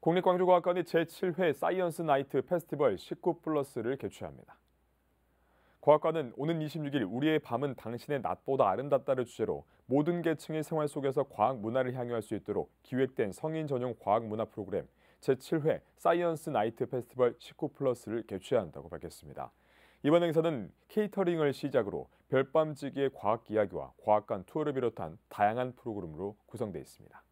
국립광주과학관이 제7회 사이언스 나이트 페스티벌 19 플러스를 개최합니다. 과학관은 오는 26일 우리의 밤은 당신의 낮보다 아름답다를 주제로 모든 계층의 생활 속에서 과학 문화를 향유할 수 있도록 기획된 성인 전용 과학 문화 프로그램 제7회 사이언스 나이트 페스티벌 19 플러스를 개최한다고 밝혔습니다. 이번 행사는 케이터링을 시작으로 별밤지기의 과학 이야기와 과학관 투어를 비롯한 다양한 프로그램으로 구성되어 있습니다.